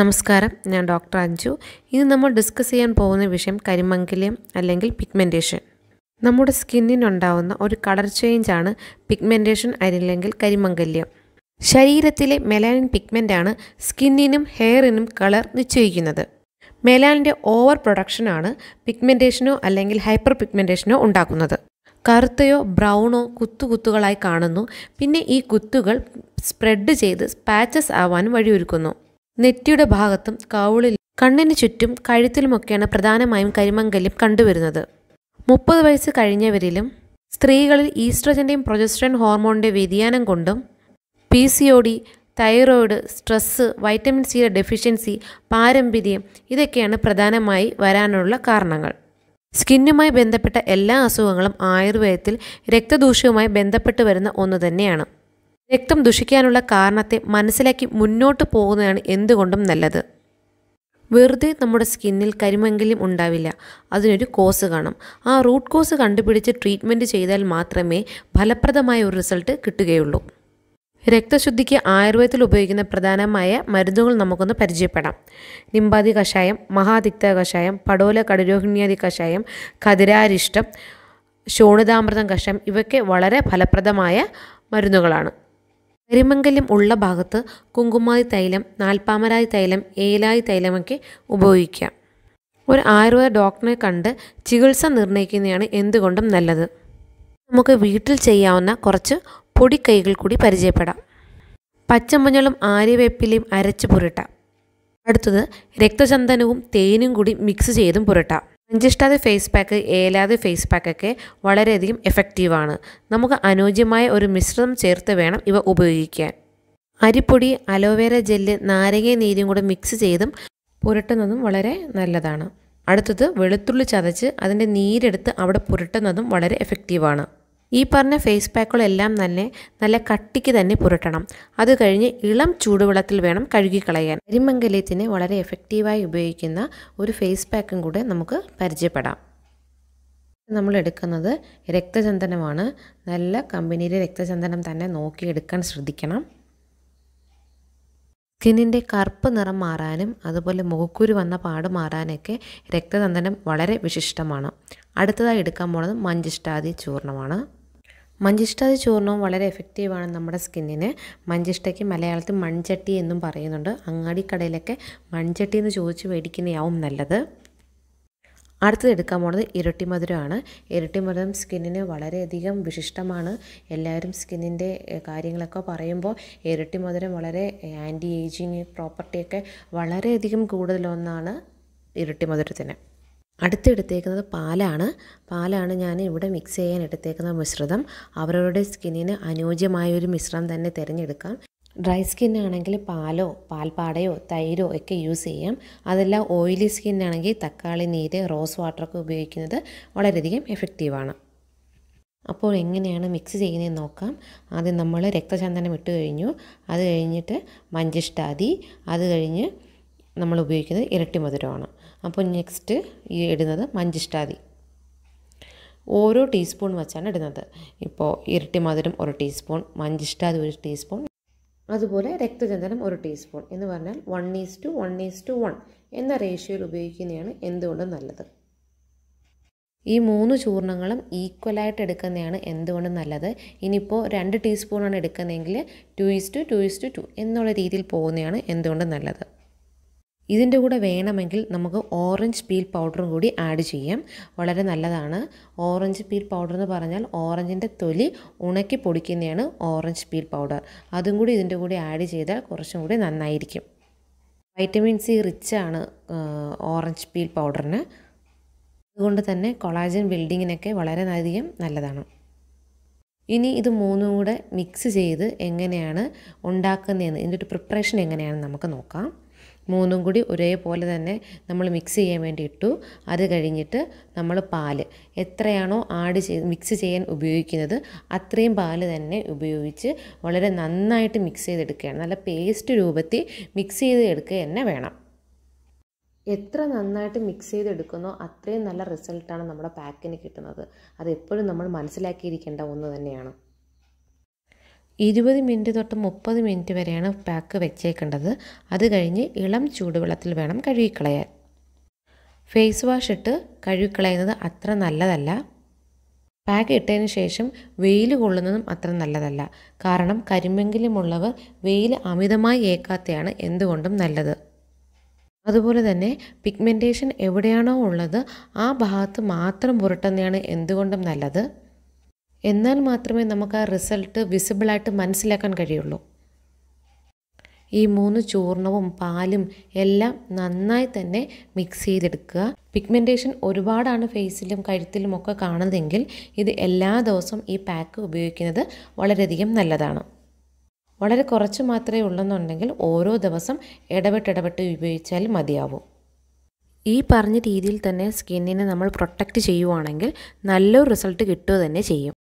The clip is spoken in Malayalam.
നമസ്കാരം ഞാൻ ഡോക്ടർ അഞ്ജു ഇന്ന് നമ്മൾ ഡിസ്കസ് ചെയ്യാൻ പോകുന്ന വിഷയം കരിമംഗല്യം അല്ലെങ്കിൽ പിഗ്മെൻറ്റേഷൻ നമ്മുടെ സ്കിന്നിനുണ്ടാവുന്ന ഒരു കളർ ചേഞ്ചാണ് പിഗ്മെൻറ്റേഷൻ അല്ലെങ്കിൽ കരിമങ്കല്യം ശരീരത്തിലെ മെലാനിൻ ആണ് സ്കിന്നിനും ഹെയറിനും കളർ നിശ്ചയിക്കുന്നത് മെലാനിൻ്റെ ഓവർ പ്രൊഡക്ഷനാണ് പിഗ്മെൻറ്റേഷനോ അല്ലെങ്കിൽ ഹൈപ്പർ പിഗ്മെൻറ്റേഷനോ ഉണ്ടാക്കുന്നത് കറുത്തയോ ബ്രൗണോ കുത്തുകുത്തുകളായി കാണുന്നു പിന്നെ ഈ കുത്തുകൾ സ്പ്രെഡ് ചെയ്ത് പാച്ചസ് ആവാനും വഴിയൊരുക്കുന്നു നെറ്റിയുടെ ഭാഗത്തും കാവുളിൽ കണ്ണിന് ചുറ്റും കഴുത്തിലുമൊക്കെയാണ് പ്രധാനമായും കരിമങ്കല്യം കണ്ടുവരുന്നത് മുപ്പത് വയസ്സ് കഴിഞ്ഞവരിലും സ്ത്രീകളിൽ ഈസ്ട്രജൻ്റെയും പ്രൊജസ്ട്രൻ ഹോർമോണിൻ്റെ വ്യതിയാനം കൊണ്ടും P C O D thyroid stress vitamin സിയുടെ ഡെഫിഷ്യൻസി പാരമ്പര്യം ഇതൊക്കെയാണ് പ്രധാനമായി വരാനുള്ള കാരണങ്ങൾ സ്കിന്നുമായി ബന്ധപ്പെട്ട എല്ലാ അസുഖങ്ങളും ആയുർവേദത്തിൽ രക്തദൂഷ്യവുമായി ബന്ധപ്പെട്ട് വരുന്ന ഒന്ന് തന്നെയാണ് രക്തം ദുഷിക്കാനുള്ള കാരണത്തെ മനസ്സിലാക്കി മുന്നോട്ട് പോകുന്നതാണ് എന്തുകൊണ്ടും നല്ലത് വെറുതെ നമ്മുടെ സ്കിന്നിൽ കരിമെങ്കിലും ഉണ്ടാവില്ല അതിനൊരു കോസ് കാണും ആ റൂട്ട് കോസ് കണ്ടുപിടിച്ച് ട്രീറ്റ്മെൻറ്റ് ചെയ്താൽ മാത്രമേ ഫലപ്രദമായ ഒരു റിസൾട്ട് കിട്ടുകയുള്ളൂ രക്തശുദ്ധിക്ക് ആയുർവേദത്തിൽ ഉപയോഗിക്കുന്ന പ്രധാനമായ മരുന്നുകൾ നമുക്കൊന്ന് പരിചയപ്പെടാം നിമ്പാതി കഷായം മഹാദിക്ത കഷായം പടോല കടരോഹിണ്യാദി കഷായം കതിരാരിഷ്ടം ശോണിതാമൃതം കഷായം ഇവയൊക്കെ വളരെ ഫലപ്രദമായ മരുന്നുകളാണ് കരിമംഗല്യം ഉള്ള ഭാഗത്ത് കുങ്കുമായി തൈലം നാൽപ്പാമരായി തൈലം ഏലായി തൈലമൊക്കെ ഉപയോഗിക്കാം ഒരു ആയുർവേദ ഡോക്ടറെ കണ്ട് ചികിത്സ നിർണ്ണയിക്കുന്നതാണ് എന്തുകൊണ്ടും നല്ലത് നമുക്ക് വീട്ടിൽ ചെയ്യാവുന്ന കുറച്ച് പൊടിക്കൈകൾ കൂടി പരിചയപ്പെടാം പച്ചമഞ്ഞളും ആര്യവേപ്പിലയും അരച്ച് പുരട്ടാം അടുത്തത് രക്തചന്ദനവും തേനും കൂടി മിക്സ് ചെയ്തും പുരട്ടാം അഞ്ചിഷ്ടാതെ ഫേസ് പാക്ക് ഏലാതെ ഫേസ് പാക്കൊക്കെ വളരെയധികം എഫക്റ്റീവാണ് നമുക്ക് അനുയോജ്യമായ ഒരു മിശ്രിതം ചേർത്ത് വേണം ഇവ ഉപയോഗിക്കാൻ അരിപ്പൊടി അലോവേര ജെല്ല് നാരങ്ങ നീരും കൂടെ മിക്സ് ചെയ്തും പുരട്ടുന്നതും വളരെ നല്ലതാണ് അടുത്തത് വെളുത്തുള്ളി ചതച്ച് അതിൻ്റെ നീരെടുത്ത് അവിടെ പുരട്ടുന്നതും വളരെ എഫക്റ്റീവാണ് ഈ പറഞ്ഞ ഫേസ് പാക്കുകളെല്ലാം തന്നെ നല്ല കട്ടിക്ക് തന്നെ പുരട്ടണം അത് കഴിഞ്ഞ് ഇളം ചൂടുവെള്ളത്തിൽ വേണം കഴുകിക്കളയാൻ കരിമംഗല്യത്തിന് വളരെ എഫക്റ്റീവായി ഉപയോഗിക്കുന്ന ഒരു ഫേസ് പാക്കും കൂടെ നമുക്ക് പരിചയപ്പെടാം നമ്മൾ എടുക്കുന്നത് രക്തചന്ദനമാണ് നല്ല കമ്പനിയിലെ രക്തചന്ദനം തന്നെ നോക്കിയെടുക്കാൻ ശ്രദ്ധിക്കണം സ്കിന്നിൻ്റെ കറുപ്പ് നിറം മാറാനും അതുപോലെ മുഖക്കുരു വന്ന പാട് മാറാനൊക്കെ രക്തചന്ദനം വളരെ വിശിഷ്ടമാണ് അടുത്തതായി എടുക്കാൻ പോണത് മഞ്ചിഷ്ടാതി ചൂർണ്ണമാണ് മഞ്ചിഷ്ടാതി ചൂർണവും വളരെ എഫക്റ്റീവാണ് നമ്മുടെ സ്കിന്നിന് മഞ്ചിഷ്ടയ്ക്ക് മലയാളത്തിൽ മൺചട്ടി എന്നും പറയുന്നുണ്ട് അങ്ങാടിക്കടയിലൊക്കെ മൺചട്ടി എന്ന് ചോദിച്ച് മേടിക്കുന്നതാവും നല്ലത് അടുത്തത് എടുക്കാൻ പോണത് ഇരട്ടിമധുരമാണ് ഇരട്ടിമധുരം സ്കിന്നിന് വളരെയധികം വിശിഷ്ടമാണ് എല്ലാവരും സ്കിന്നിൻ്റെ കാര്യങ്ങളൊക്കെ പറയുമ്പോൾ ഇരട്ടിമധുരം വളരെ ആൻറ്റി ഏജിങ് പ്രോപ്പർട്ടിയൊക്കെ വളരെയധികം കൂടുതലൊന്നാണ് ഇരട്ടിമധുരത്തിന് അടുത്തെടുത്തേക്കുന്നത് പാലാണ് പാലാണ് ഞാൻ ഇവിടെ മിക്സ് ചെയ്യാൻ എടുത്തേക്കുന്ന മിശ്രിതം അവരവരുടെ സ്കിന്നിന് അനുയോജ്യമായ ഒരു മിശ്രം തന്നെ തിരഞ്ഞെടുക്കാം ഡ്രൈ സ്കിന്നാണെങ്കിൽ പാലോ പാൽപ്പാടയോ തൈരോ ഒക്കെ യൂസ് ചെയ്യാം അതെല്ലാം ഓയിലി സ്കിന്നാണെങ്കിൽ തക്കാളി നീര് റോസ് വാട്ടറൊക്കെ ഉപയോഗിക്കുന്നത് വളരെയധികം എഫക്റ്റീവാണ് അപ്പോൾ എങ്ങനെയാണ് മിക്സ് ചെയ്യുന്നതെന്ന് നോക്കാം ആദ്യം നമ്മൾ രക്തചന്ദനം ഇട്ട് കഴിഞ്ഞു അത് കഴിഞ്ഞിട്ട് മഞ്ചിഷ്ടാതി അത് കഴിഞ്ഞ് നമ്മൾ ഉപയോഗിക്കുന്നത് ഇരട്ടി മധുരമാണ് അപ്പോൾ നെക്സ്റ്റ് ഈ ഇടുന്നത് മഞ്ചിഷ്ടാതി ഓരോ ടീസ്പൂൺ വെച്ചാണ് ഇടുന്നത് ഇപ്പോൾ ഇരട്ടി മധുരം ഒരു ടീസ്പൂൺ മഞ്ചിഷ്ടാതി ഒരു ടീസ്പൂൺ അതുപോലെ രക്തചന്ദനം ഒരു ടീസ്പൂൺ എന്ന് പറഞ്ഞാൽ one is to one is to one എന്ന റേഷ്യോയിൽ ഉപയോഗിക്കുന്നതാണ് എന്തുകൊണ്ടും നല്ലത് ഈ മൂന്ന് ചൂർണങ്ങളും ഈക്വലായിട്ട് എടുക്കുന്നതാണ് എന്തുകൊണ്ടും നല്ലത് ഇനിയിപ്പോൾ രണ്ട് ടീസ്പൂണാണ് എടുക്കുന്നതെങ്കിൽ two is to two is to two എന്നുള്ള രീതിയിൽ പോകുന്നതാണ് എന്തുകൊണ്ടും നല്ലത് ഇതിൻ്റെ കൂടെ വേണമെങ്കിൽ നമുക്ക് ഓറഞ്ച് പീൽ പൗഡറും കൂടി ആഡ് ചെയ്യാം വളരെ നല്ലതാണ് ഓറഞ്ച് പീൽ പൗഡർ എന്ന് പറഞ്ഞാൽ ഓറഞ്ചിൻ്റെ തൊലി ഉണക്കി പൊടിക്കുന്നതാണ് ഓറഞ്ച് പീൽ പൗഡർ അതും കൂടി ഇതിൻ്റെ കൂടി ആഡ് ചെയ്താൽ കുറച്ചും കൂടി നന്നായിരിക്കും വൈറ്റമിൻ സി റിച്ചാണ് ഓറഞ്ച് പീൽ പൗഡറിന് അതുകൊണ്ട് തന്നെ കൊളാജൻ ബിൽഡിങ്ങിനൊക്കെ അധികം നല്ലതാണ് ഇനി ഇത് മൂന്നും കൂടെ മിക്സ് ചെയ്ത് എങ്ങനെയാണ് ഉണ്ടാക്കുന്നതെന്ന് ഇതിൻ്റെ ഒരു പ്രിപ്പറേഷൻ എങ്ങനെയാണെന്ന് നമുക്ക് നോക്കാം മൂന്നും കൂടി ഒരേപോലെ തന്നെ നമ്മൾ മിക്സ് ചെയ്യാൻ വേണ്ടി ഇട്ടു അത് കഴിഞ്ഞിട്ട് നമ്മൾ പാല് എത്രയാണോ ആഡ് ചെയ്ത് മിക്സ് ചെയ്യാൻ ഉപയോഗിക്കുന്നത് അത്രയും പാല് തന്നെ ഉപയോഗിച്ച് വളരെ നന്നായിട്ട് മിക്സ് ചെയ്തെടുക്കുകയാണ് നല്ല പേസ്റ്റ് രൂപത്തിൽ മിക്സ് ചെയ്ത് എടുക്കുക തന്നെ വേണം എത്ര നന്നായിട്ട് മിക്സ് ചെയ്തെടുക്കുന്നോ അത്രയും നല്ല റിസൾട്ടാണ് നമ്മുടെ പാക്കിന് കിട്ടുന്നത് അതെപ്പോഴും നമ്മൾ മനസ്സിലാക്കിയിരിക്കേണ്ട ഒന്ന് തന്നെയാണ് ഇരുപത് മിനിറ്റ് തൊട്ട് മുപ്പത് മിനിറ്റ് വരെയാണ് പാക്ക് വെച്ചേക്കേണ്ടത് അത് കഴിഞ്ഞ് ഇളം ചൂടുവെള്ളത്തിൽ വേണം കഴുകിക്കളയാൻ ഫേസ് വാഷ് ഇട്ട് കഴുകിക്കളയുന്നത് അത്ര നല്ലതല്ല പാക്ക് ഇട്ടതിന് ശേഷം വെയിൽ കൊള്ളുന്നതും അത്ര നല്ലതല്ല കാരണം കരിമ്പെങ്കിലുമുള്ളവർ വെയിൽ അമിതമായി ഏക്കാത്തയാണ് എന്തുകൊണ്ടും നല്ലത് അതുപോലെ തന്നെ പിഗ്മെൻറ്റേഷൻ എവിടെയാണോ ഉള്ളത് ആ ഭാഗത്ത് മാത്രം പുരട്ടുന്നതാണ് എന്തുകൊണ്ടും നല്ലത് എന്നാൽ മാത്രമേ നമുക്ക് ആ റിസൾട്ട് വിസിബിളായിട്ട് മനസ്സിലാക്കാൻ കഴിയുള്ളൂ ഈ മൂന്ന് ചൂർണവും പാലും എല്ലാം നന്നായി തന്നെ മിക്സ് ചെയ്തെടുക്കുക പിഗ്മെൻറ്റേഷൻ ഒരുപാടാണ് ഫേസിലും കഴുത്തിലും ഒക്കെ കാണുന്നതെങ്കിൽ ഇത് എല്ലാ ദിവസവും ഈ പാക്ക് ഉപയോഗിക്കുന്നത് വളരെയധികം നല്ലതാണ് വളരെ കുറച്ച് മാത്രമേ ഉള്ളെന്നുണ്ടെങ്കിൽ ഓരോ ദിവസം ഇടപെട്ടിടപെട്ട് ഉപയോഗിച്ചാൽ മതിയാവും ഈ പറഞ്ഞ രീതിയിൽ തന്നെ സ്കിന്നിനെ നമ്മൾ പ്രൊട്ടക്റ്റ് ചെയ്യുവാണെങ്കിൽ നല്ലൊരു റിസൾട്ട് കിട്ടുക തന്നെ ചെയ്യും